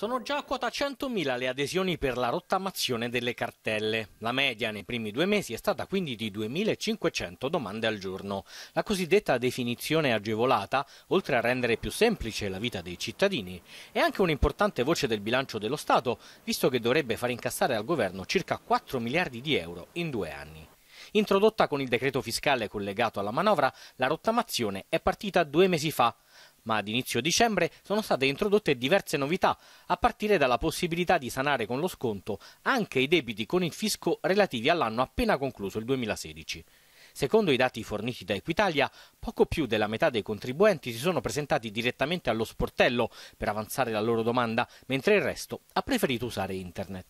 Sono già a quota 100.000 le adesioni per la rottamazione delle cartelle. La media nei primi due mesi è stata quindi di 2.500 domande al giorno. La cosiddetta definizione agevolata, oltre a rendere più semplice la vita dei cittadini, è anche un'importante voce del bilancio dello Stato, visto che dovrebbe far incassare al governo circa 4 miliardi di euro in due anni. Introdotta con il decreto fiscale collegato alla manovra, la rottamazione è partita due mesi fa ma ad inizio dicembre sono state introdotte diverse novità, a partire dalla possibilità di sanare con lo sconto anche i debiti con il fisco relativi all'anno appena concluso il 2016. Secondo i dati forniti da Equitalia, poco più della metà dei contribuenti si sono presentati direttamente allo sportello per avanzare la loro domanda, mentre il resto ha preferito usare internet.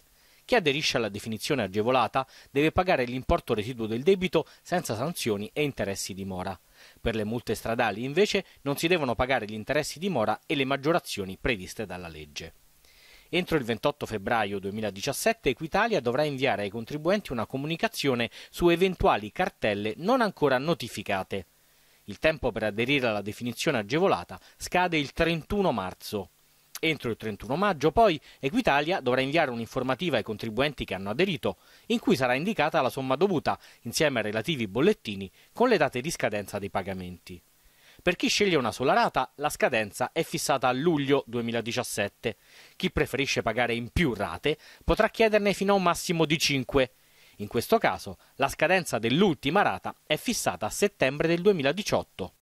Chi aderisce alla definizione agevolata deve pagare l'importo residuo del debito senza sanzioni e interessi di mora. Per le multe stradali invece non si devono pagare gli interessi di mora e le maggiorazioni previste dalla legge. Entro il 28 febbraio 2017 Equitalia dovrà inviare ai contribuenti una comunicazione su eventuali cartelle non ancora notificate. Il tempo per aderire alla definizione agevolata scade il 31 marzo. Entro il 31 maggio poi Equitalia dovrà inviare un'informativa ai contribuenti che hanno aderito, in cui sarà indicata la somma dovuta, insieme ai relativi bollettini, con le date di scadenza dei pagamenti. Per chi sceglie una sola rata, la scadenza è fissata a luglio 2017. Chi preferisce pagare in più rate potrà chiederne fino a un massimo di 5. In questo caso, la scadenza dell'ultima rata è fissata a settembre del 2018.